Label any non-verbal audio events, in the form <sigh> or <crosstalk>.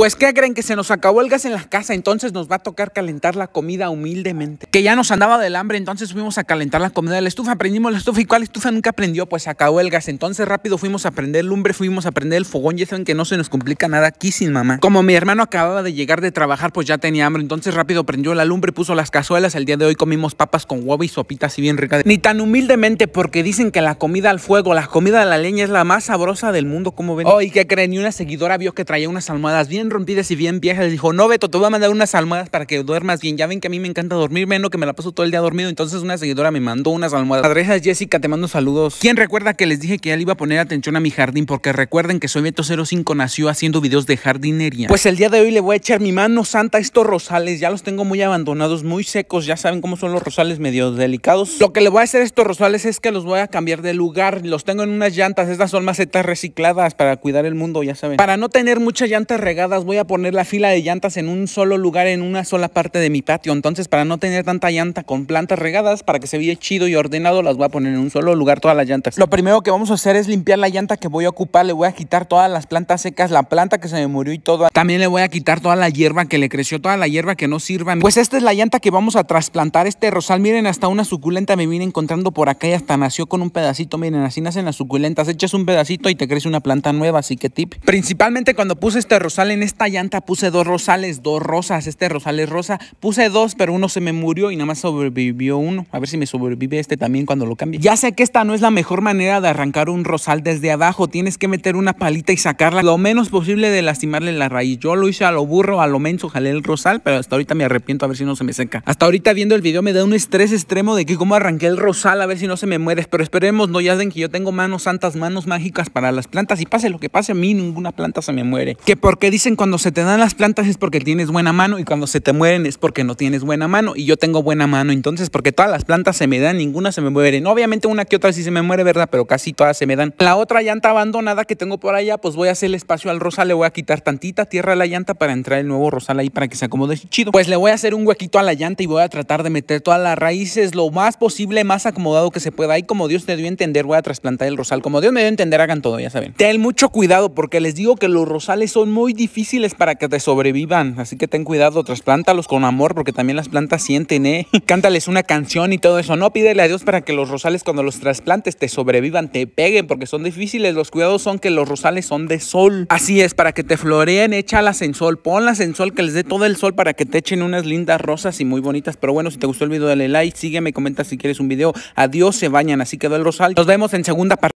Pues ¿qué creen que se nos acabó el gas en la casa? Entonces nos va a tocar calentar la comida humildemente. Que ya nos andaba del hambre, entonces fuimos a calentar la comida de la estufa. Aprendimos la estufa y ¿cuál estufa nunca aprendió, Pues acabó el gas. Entonces rápido fuimos a prender lumbre, fuimos a prender el fogón. y saben que no se nos complica nada aquí sin mamá. Como mi hermano acababa de llegar de trabajar, pues ya tenía hambre. Entonces rápido prendió la lumbre, puso las cazuelas. El día de hoy comimos papas con huevo y sopitas Y bien rica. Ni tan humildemente porque dicen que la comida al fuego, la comida de la leña es la más sabrosa del mundo, como ven. Oh, ¿y qué creen? Y una seguidora vio que traía unas almohadas bien rompidas y bien viejas, Le dijo, no, Beto, te voy a mandar unas almohadas para que duermas bien. Ya ven que a mí me encanta dormir menos, que me la paso todo el día dormido. Entonces una seguidora me mandó unas almohadas. Adrejas Jessica, te mando saludos. ¿Quién recuerda que les dije que él iba a poner atención a mi jardín? Porque recuerden que soy Beto05, nació haciendo videos de jardinería. Pues el día de hoy le voy a echar mi mano santa a estos rosales. Ya los tengo muy abandonados, muy secos. Ya saben cómo son los rosales medio delicados. Lo que le voy a hacer a estos rosales es que los voy a cambiar de lugar. Los tengo en unas llantas. Estas son macetas recicladas para cuidar el mundo, ya saben. Para no tener muchas llantas regadas voy a poner la fila de llantas en un solo lugar, en una sola parte de mi patio. Entonces, para no tener tanta llanta con plantas regadas, para que se vea chido y ordenado, las voy a poner en un solo lugar todas las llantas. Lo primero que vamos a hacer es limpiar la llanta que voy a ocupar. Le voy a quitar todas las plantas secas, la planta que se me murió y todo. También le voy a quitar toda la hierba que le creció, toda la hierba que no sirva. Pues esta es la llanta que vamos a trasplantar este rosal. Miren, hasta una suculenta me vine encontrando por acá y hasta nació con un pedacito. Miren, así nacen las suculentas. Echas un pedacito y te crece una planta nueva, así que tip. Principalmente cuando puse este rosal en esta llanta puse dos rosales, dos rosas, este rosal es rosa. Puse dos, pero uno se me murió y nada más sobrevivió uno. A ver si me sobrevive este también cuando lo cambie. Ya sé que esta no es la mejor manera de arrancar un rosal desde abajo. Tienes que meter una palita y sacarla lo menos posible de lastimarle la raíz. Yo lo hice a lo burro, a lo menso, jalé el rosal, pero hasta ahorita me arrepiento a ver si no se me seca. Hasta ahorita viendo el video me da un estrés extremo de que cómo arranqué el rosal a ver si no se me muere. Pero esperemos, no ya den que yo tengo manos santas, manos mágicas para las plantas y pase lo que pase a mí, ninguna planta se me muere. Que porque dice cuando se te dan las plantas es porque tienes buena mano y cuando se te mueren es porque no tienes buena mano y yo tengo buena mano entonces porque todas las plantas se me dan, ninguna se me mueren. Obviamente una que otra sí se me muere, ¿verdad? Pero casi todas se me dan. La otra llanta abandonada que tengo por allá, pues voy a hacer el espacio al rosal le voy a quitar tantita tierra a la llanta para entrar el nuevo rosal ahí para que se acomode chido. Pues le voy a hacer un huequito a la llanta y voy a tratar de meter todas las raíces lo más posible, más acomodado que se pueda. Ahí como Dios te dio a entender, voy a trasplantar el rosal. Como Dios me dio a entender, hagan todo, ya saben. Ten mucho cuidado porque les digo que los rosales son muy difíciles difíciles para que te sobrevivan. Así que ten cuidado, trasplántalos con amor porque también las plantas sienten, ¿eh? <laughs> Cántales una canción y todo eso. No pídele a Dios para que los rosales cuando los trasplantes te sobrevivan, te peguen porque son difíciles. Los cuidados son que los rosales son de sol. Así es, para que te floreen, échalas en sol. Ponlas en sol, que les dé todo el sol para que te echen unas lindas rosas y muy bonitas. Pero bueno, si te gustó el video, dale like, sígueme, comenta si quieres un video. Adiós, se bañan. Así quedó el rosal. Nos vemos en segunda parte.